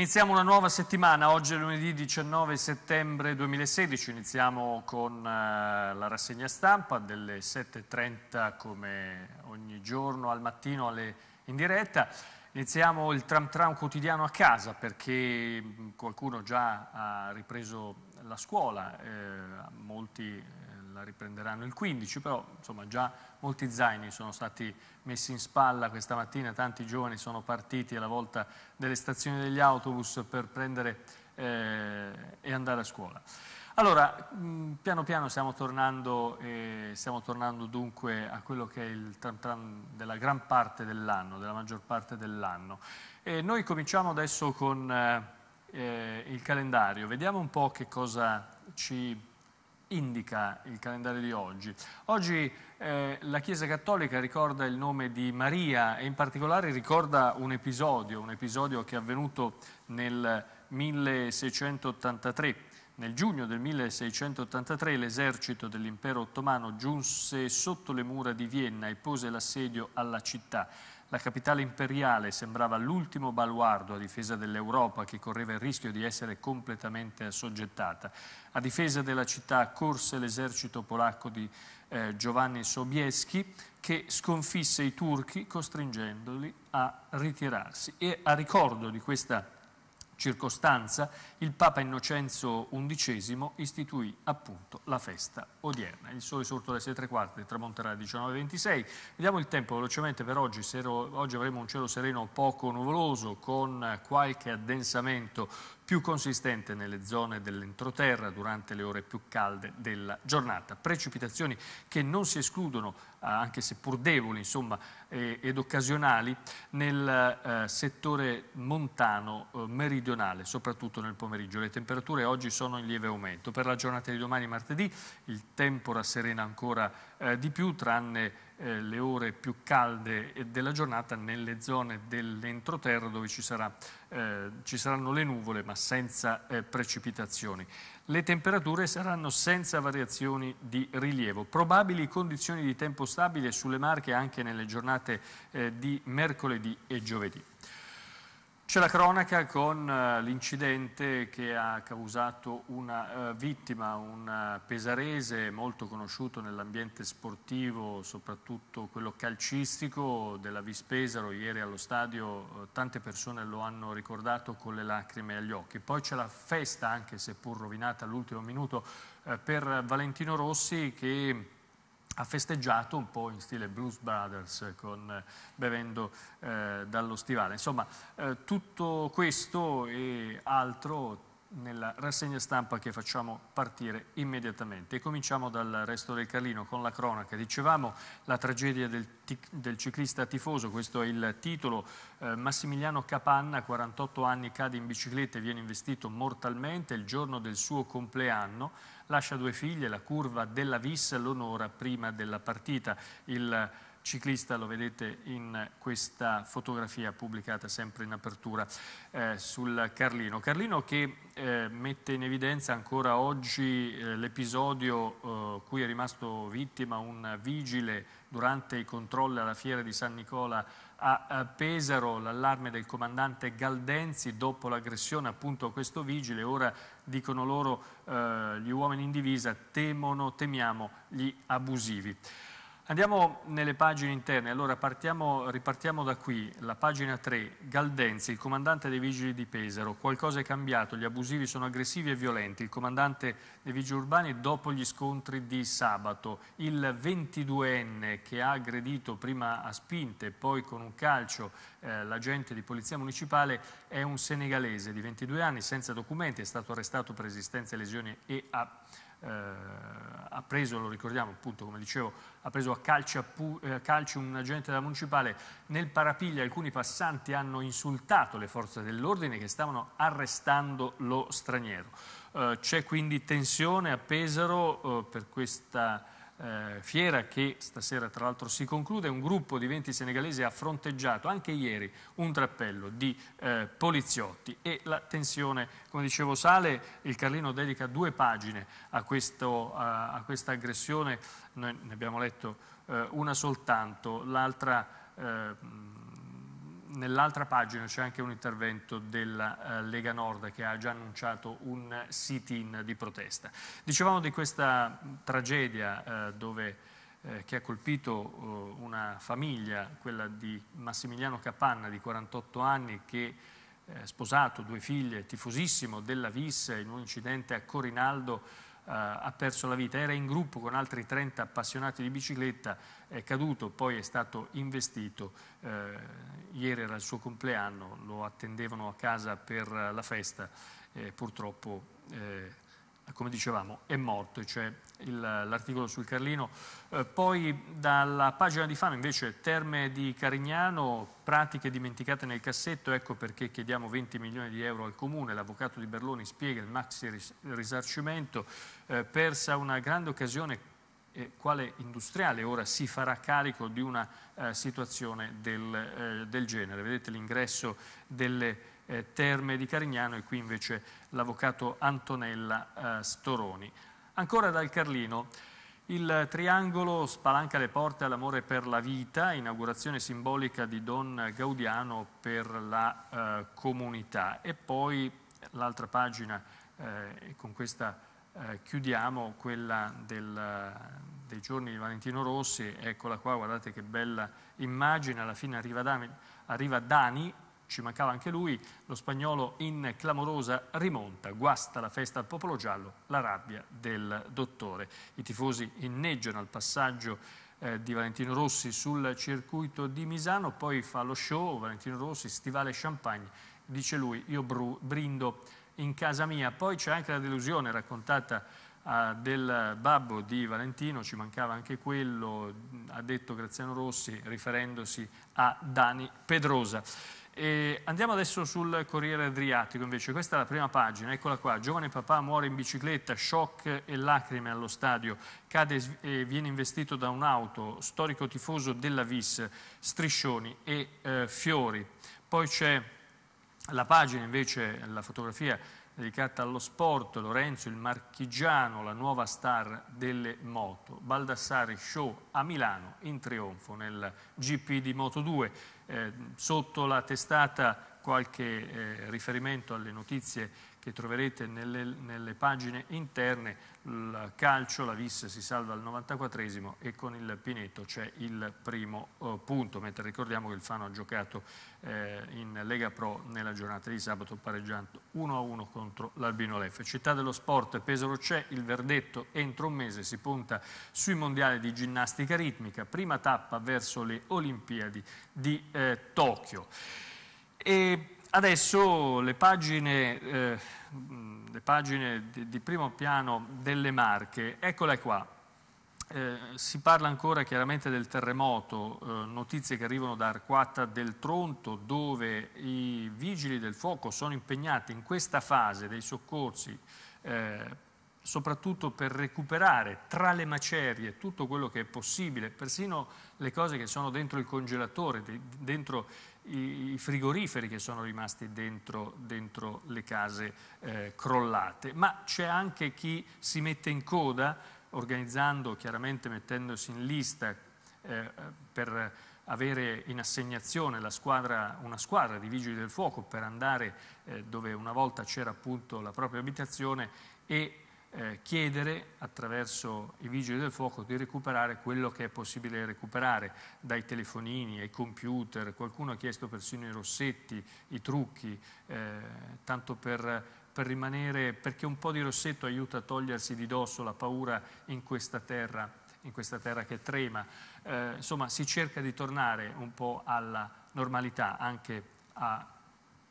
Iniziamo una nuova settimana, oggi è lunedì 19 settembre 2016, iniziamo con eh, la rassegna stampa delle 7.30 come ogni giorno al mattino alle, in diretta. Iniziamo il tram tram quotidiano a casa perché qualcuno già ha ripreso la scuola, eh, molti eh, la riprenderanno il 15, però insomma, già molti zaini sono stati messi in spalla questa mattina, tanti giovani sono partiti alla volta delle stazioni degli autobus per prendere eh, e andare a scuola. Allora, mh, piano piano stiamo tornando, eh, stiamo tornando, dunque a quello che è il tram tram della gran parte dell'anno, della maggior parte dell'anno. noi cominciamo adesso con eh, il calendario, vediamo un po' che cosa ci indica il calendario di oggi. Oggi eh, la Chiesa Cattolica ricorda il nome di Maria e in particolare ricorda un episodio, un episodio che è avvenuto nel 1683. Nel giugno del 1683 l'esercito dell'impero ottomano giunse sotto le mura di Vienna e pose l'assedio alla città. La capitale imperiale sembrava l'ultimo baluardo a difesa dell'Europa che correva il rischio di essere completamente assoggettata. A difesa della città corse l'esercito polacco di eh, Giovanni Sobieski che sconfisse i turchi costringendoli a ritirarsi. E a ricordo di questa circostanza, il Papa Innocenzo XI istituì appunto la festa odierna. Il sole sorto alle 6.35 tramonterà alle 19.26. Vediamo il tempo velocemente per oggi. Oggi avremo un cielo sereno poco nuvoloso con qualche addensamento più consistente nelle zone dell'entroterra durante le ore più calde della giornata. Precipitazioni che non si escludono, eh, anche se pur deboli insomma, eh, ed occasionali, nel eh, settore montano meridionale, soprattutto nel pomeriggio. Le temperature oggi sono in lieve aumento. Per la giornata di domani martedì il tempo rasserena ancora eh, di più tranne eh, le ore più calde della giornata nelle zone dell'entroterra dove ci, sarà, eh, ci, saranno le nuvole ma senza eh, precipitazioni. Le temperature saranno senza variazioni di rilievo. Probabili condizioni di tempo stabile sulle Marche anche nelle giornate di mercoledì e giovedì. C'è la cronaca con eh, l'incidente che ha causato una eh, vittima, un eh, pesarese molto conosciuto nell'ambiente sportivo, soprattutto quello calcistico della Vispesaro. Ieri allo stadio tante persone lo hanno ricordato con le lacrime agli occhi. Poi c'è la festa, anche seppur rovinata all'ultimo minuto, per Valentino Rossi che ha festeggiato un po' in stile Blues Brothers, con, eh, bevendo eh, dallo stivale. Insomma, eh, tutto questo e altro nella rassegna stampa che facciamo partire immediatamente. E cominciamo dal resto del Carlino con la cronaca. Dicevamo la tragedia del, del ciclista tifoso, questo è il titolo. Eh, Massimiliano Capanna, 48 anni, cade in bicicletta e viene investito mortalmente il giorno del suo compleanno. Lascia due figlie, la curva della Vis l'onora prima della partita. Il ciclista, lo vedete in questa fotografia pubblicata sempre in apertura eh, sul Carlino. Carlino che eh, mette in evidenza ancora oggi eh, l'episodio eh, cui è rimasto vittima un vigile durante i controlli alla fiera di San Nicola a Pesaro l'allarme del comandante Galdenzi dopo l'aggressione appunto a questo vigile, ora dicono loro eh, gli uomini in divisa temono, temiamo gli abusivi. Andiamo nelle pagine interne, allora partiamo, ripartiamo da qui, la pagina 3, Galdenzi, il comandante dei vigili di Pesaro, qualcosa è cambiato, gli abusivi sono aggressivi e violenti, il comandante dei vigili urbani dopo gli scontri di sabato, il 22enne che ha aggredito prima a spinte e poi con un calcio eh, l'agente di polizia municipale è un senegalese di 22 anni senza documenti, è stato arrestato per esistenza, lesioni e ha eh, ha preso, lo ricordiamo appunto, come dicevo, ha preso a calci, a pu, eh, calci un agente della municipale, nel parapiglia alcuni passanti hanno insultato le forze dell'ordine che stavano arrestando lo straniero. Eh, C'è quindi tensione a Pesaro eh, per questa eh, fiera che stasera tra l'altro si conclude, un gruppo di 20 senegalesi ha fronteggiato anche ieri un trappello di eh, poliziotti e la tensione, come dicevo, sale, il Carlino dedica due pagine a, questo, a, a questa aggressione, noi ne abbiamo letto eh, una soltanto, l'altra eh, nell'altra pagina c'è anche un intervento della eh, Lega Nord che ha già annunciato un sit-in di protesta. Dicevamo di questa tragedia eh, dove, eh, che ha colpito eh, una famiglia, quella di Massimiliano Capanna di 48 anni che eh, sposato, due figlie, tifosissimo della Vis in un incidente a Corinaldo eh, ha perso la vita, era in gruppo con altri 30 appassionati di bicicletta, è caduto, poi è stato investito, eh, ieri era il suo compleanno, lo attendevano a casa per la festa, eh, purtroppo eh, come dicevamo, è morto, cioè l'articolo sul Carlino. Eh, poi dalla pagina di Fano invece Terme di Carignano, pratiche dimenticate nel cassetto, ecco perché chiediamo 20 milioni di euro al Comune, l'avvocato di Berloni spiega il maxi risarcimento, eh, persa una grande occasione eh, quale industriale ora si farà carico di una eh, situazione del, eh, del genere. Vedete l'ingresso delle eh, Terme di Carignano e qui invece l'avvocato Antonella eh, Storoni. Ancora dal Carlino, il triangolo spalanca le porte all'amore per la vita, inaugurazione simbolica di Don Gaudiano per la eh, comunità. E poi l'altra pagina, eh, con questa eh, chiudiamo, quella del, dei giorni di Valentino Rossi, eccola qua, guardate che bella immagine, alla fine arriva Dani, arriva Dani ci mancava anche lui, lo spagnolo in clamorosa rimonta, guasta la festa al popolo giallo, la rabbia del dottore. I tifosi inneggiano al passaggio eh, di Valentino Rossi sul circuito di Misano, poi fa lo show, Valentino Rossi, stivale champagne, dice lui, io bru, brindo in casa mia. Poi c'è anche la delusione raccontata ah, del babbo di Valentino, ci mancava anche quello, ha detto Graziano Rossi riferendosi a Dani Pedrosa. E andiamo adesso sul Corriere Adriatico invece, questa è la prima pagina, eccola qua, giovane papà muore in bicicletta, shock e lacrime allo stadio, cade e viene investito da un'auto, storico tifoso della Vis, striscioni e eh, fiori. Poi c'è la pagina invece, la fotografia dedicata allo sport, Lorenzo il marchigiano, la nuova star delle moto. Baldassare Show a Milano in trionfo nel GP di Moto 2. Eh, sotto la testata qualche eh, riferimento alle notizie che troverete nelle, nelle, pagine interne, il calcio, la Vis si salva al 94esimo e con il Pineto c'è il primo eh, punto, mentre ricordiamo che il Fano ha giocato eh, in Lega Pro nella giornata di sabato pareggiando 1-1 contro l'Albino Lef. Città dello sport, Pesaro c'è, il verdetto entro un mese si punta sui mondiali di ginnastica ritmica, prima tappa verso le Olimpiadi di eh, Tokyo. E adesso le pagine, eh, le pagine di, di, primo piano delle Marche, eccole qua. Eh, si parla ancora chiaramente del terremoto, eh, notizie che arrivano da Arquata del Tronto dove i vigili del fuoco sono impegnati in questa fase dei soccorsi eh, soprattutto per recuperare tra le macerie tutto quello che è possibile, persino le cose che sono dentro il congelatore, dentro i frigoriferi che sono rimasti dentro, dentro le case eh, crollate, ma c'è anche chi si mette in coda organizzando, chiaramente mettendosi in lista eh, per avere in assegnazione squadra, una squadra di vigili del fuoco per andare eh, dove una volta c'era appunto la propria abitazione e eh, chiedere attraverso i vigili del fuoco di recuperare quello che è possibile recuperare, dai telefonini ai computer, qualcuno ha chiesto persino i rossetti, i trucchi, eh, tanto per, per rimanere, perché un po' di rossetto aiuta a togliersi di dosso la paura in questa terra, in questa terra che trema. Eh, insomma, si cerca di tornare un po' alla normalità anche a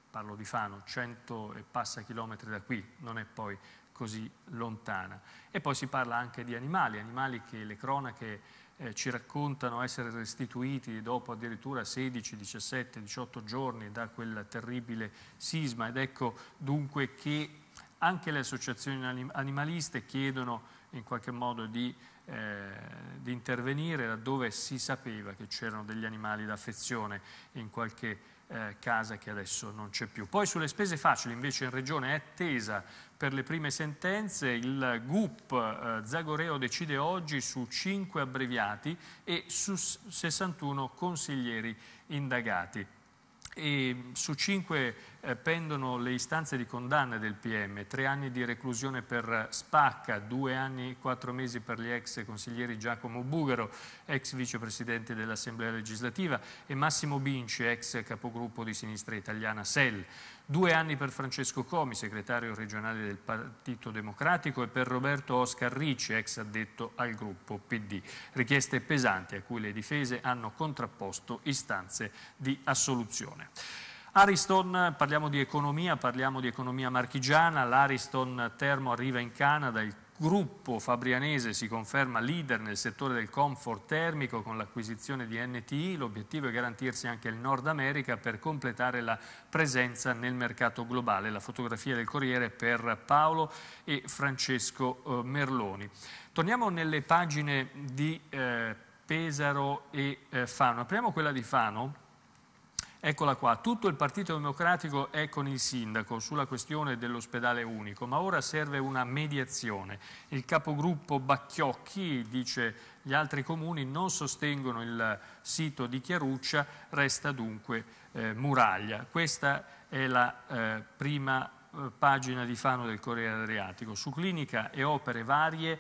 parlo di Fano, 100 e passa chilometri da qui, non è poi così lontana. E poi si parla anche di animali, animali che le cronache eh, ci raccontano essere restituiti dopo addirittura 16, 17, 18 giorni da quel terribile sisma ed ecco dunque che anche le associazioni animaliste chiedono in qualche modo di, eh, di intervenire laddove si sapeva che c'erano degli animali d'affezione in qualche eh, casa che adesso non c'è più. Poi sulle spese facili invece in Regione è attesa per le prime sentenze, il GUP eh, Zagoreo decide oggi su 5 abbreviati e su 61 consiglieri indagati e su cinque eh, pendono le istanze di condanna del PM, tre anni di reclusione per Spacca, due anni e quattro mesi per gli ex consiglieri Giacomo Bugaro, ex vicepresidente dell'Assemblea legislativa, e Massimo Binci, ex capogruppo di Sinistra Italiana SEL due anni per Francesco Comi, segretario regionale del Partito Democratico, e per Roberto Oscar Ricci, ex addetto al gruppo PD. Richieste pesanti a cui le difese hanno contrapposto istanze di assoluzione. Ariston, parliamo di economia, parliamo di economia marchigiana, l'Ariston Termo arriva in Canada, il gruppo fabrianese si conferma leader nel settore del comfort termico con l'acquisizione di NTI, l'obiettivo è garantirsi anche il Nord America per completare la presenza nel mercato globale. La fotografia del Corriere per Paolo e Francesco eh, Merloni. Torniamo nelle pagine di eh, Pesaro e eh, Fano. Apriamo quella di Fano Eccola qua, tutto il Partito Democratico è con il sindaco sulla questione dell'ospedale unico, ma ora serve una mediazione. Il capogruppo Bacchiocchi dice gli altri comuni non sostengono il sito di Chiaruccia, resta dunque eh, muraglia. Questa è la eh, prima eh, pagina di Fano del Corriere Adriatico. Su clinica e opere varie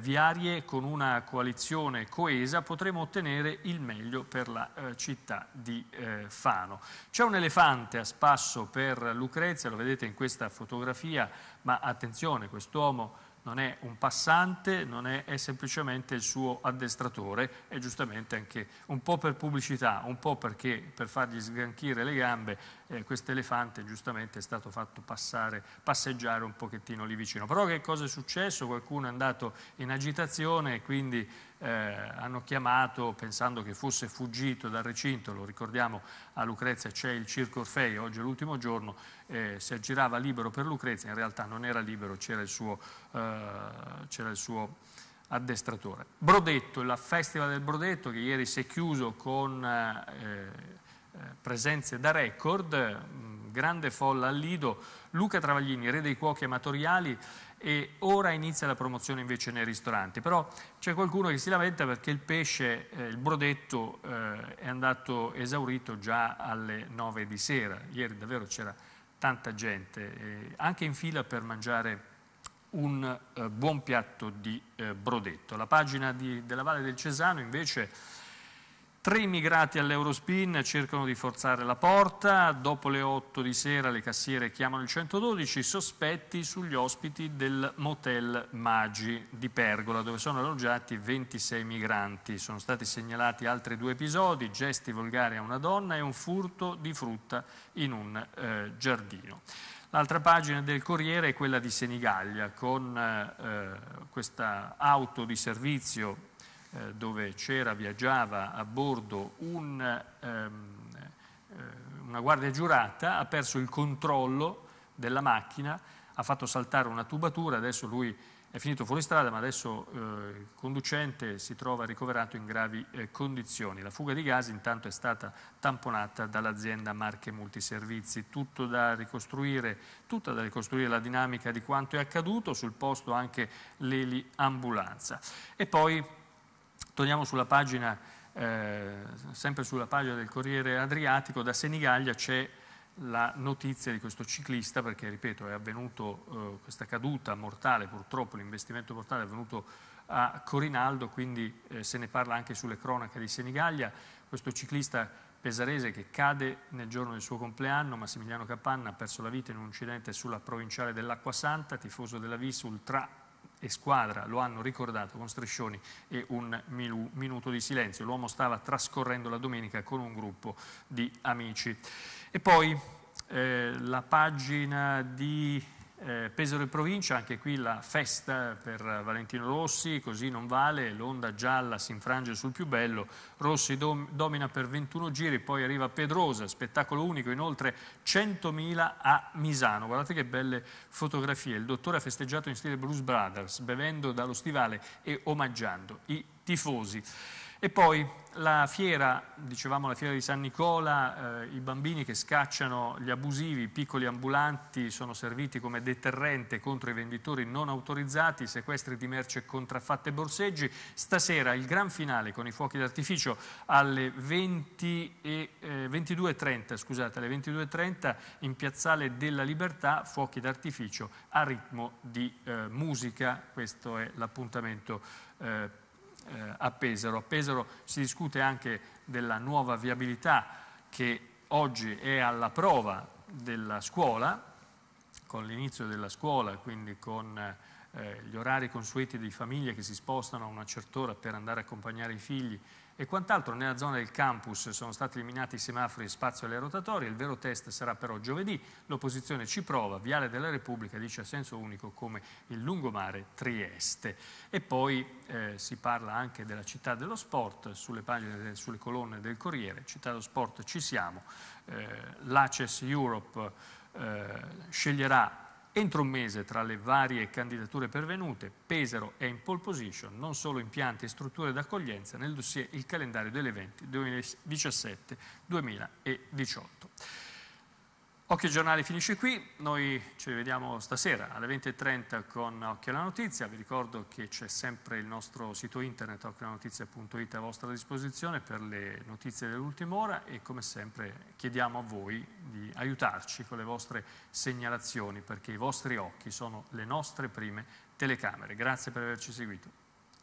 viarie con una coalizione coesa potremo ottenere il meglio per la eh, città di eh, Fano. C'è un elefante a spasso per Lucrezia, lo vedete in questa fotografia, ma attenzione, quest'uomo non è un passante, non è, è, semplicemente il suo addestratore è giustamente anche un po' per pubblicità, un po' perché per fargli sgranchire le gambe eh, questo elefante giustamente è stato fatto passare, passeggiare un pochettino lì vicino. Però che cosa è successo? Qualcuno è andato in agitazione e quindi eh, hanno chiamato pensando che fosse fuggito dal recinto, lo ricordiamo a Lucrezia c'è il Circo Orfei, oggi è l'ultimo giorno, eh, si aggirava libero per Lucrezia, in realtà non era libero, c'era il suo... Eh, il suo addestratore. Brodetto, il festival del Brodetto che ieri si è chiuso con eh, eh, presenze da record, mm, grande folla al Lido, Luca Travaglini, re dei cuochi amatoriali e ora inizia la promozione invece nei ristoranti, però c'è qualcuno che si lamenta perché il pesce, eh, il brodetto eh, è andato esaurito già alle 9 di sera, ieri davvero c'era tanta gente, eh, anche in fila per mangiare un eh, buon piatto di eh, brodetto. La pagina di, della Valle del Cesano invece Tre immigrati all'Eurospin cercano di forzare la porta, dopo le 8 di sera le cassiere chiamano il 112, sospetti sugli ospiti del motel Magi di Pergola, dove sono alloggiati 26 migranti. Sono stati segnalati altri due episodi, gesti volgari a una donna e un furto di frutta in un eh, giardino. L'altra pagina del Corriere è quella di Senigallia, con eh, eh questa auto di servizio eh, dove c'era, viaggiava a bordo un, ehm, eh, una guardia giurata, ha perso il controllo della macchina, ha fatto saltare una tubatura, adesso lui è finito fuori strada, ma adesso eh, il conducente si trova ricoverato in gravi eh, condizioni. La fuga di gas intanto è stata tamponata dall'azienda Marche Multiservizi, tutto da ricostruire, tutta da ricostruire la dinamica di quanto è accaduto, sul posto anche l'eli ambulanza. E poi Torniamo sulla pagina, eh, sempre sulla pagina del Corriere Adriatico, da Senigallia c'è la notizia di questo ciclista, perché ripeto è avvenuto eh, questa caduta mortale, purtroppo l'investimento mortale è avvenuto a Corinaldo, quindi eh, se ne parla anche sulle cronache di Senigallia, questo ciclista pesarese che cade nel giorno del suo compleanno, Massimiliano Capanna ha perso la vita in un incidente sulla provinciale dell'Acqua Santa, tifoso della Vis, ultra e squadra lo hanno ricordato con striscioni e un minuto di silenzio. L'uomo stava trascorrendo la domenica con un gruppo di amici. E poi eh, la pagina di eh, Pesaro e provincia, anche qui la festa per Valentino Rossi, così non vale, l'onda gialla si infrange sul più bello, Rossi dom domina per 21 giri, poi arriva Pedrosa, spettacolo unico, inoltre 100.000 a Misano, guardate che belle fotografie, il dottore ha festeggiato in stile Blues Brothers, bevendo dallo stivale e omaggiando i tifosi. E poi la fiera, dicevamo la fiera di San Nicola, eh, i bambini che scacciano gli abusivi, i piccoli ambulanti sono serviti come deterrente contro i venditori non autorizzati, sequestri di merce contraffatte e borseggi. Stasera il gran finale con i fuochi d'artificio alle 22.30 eh, 22 in Piazzale della Libertà, fuochi d'artificio a ritmo di eh, musica. Questo è l'appuntamento eh, eh, a Pesaro. A Pesaro si discute anche della nuova viabilità che oggi è alla prova della scuola, con l'inizio della scuola, quindi con eh, gli orari consueti di famiglie che si spostano a una certa ora per andare a accompagnare i figli e quant'altro. Nella zona del campus sono stati eliminati i semafori in spazio alle rotatorie, il vero test sarà però giovedì, l'opposizione ci prova, Viale della Repubblica dice a senso unico come il lungomare Trieste. E poi eh, si parla anche della città dello sport, sulle pagine, sulle colonne del Corriere, città dello sport ci siamo, eh, l'Aces Europe eh, sceglierà Entro un mese, tra le varie candidature pervenute, Pesaro è in pole position, non solo in piante e strutture d'accoglienza, nel dossier Il calendario degli eventi 2017-2018. Occhio giornale finisce qui, noi ci vediamo stasera alle 20.30 con Occhio alla Notizia, vi ricordo che c'è sempre il nostro sito internet occhiolanotizia.it a vostra disposizione per le notizie dell'ultima ora e come sempre chiediamo a voi di aiutarci con le vostre segnalazioni perché i vostri occhi sono le nostre prime telecamere. Grazie per averci seguito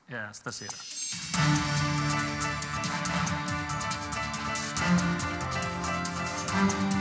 e a stasera.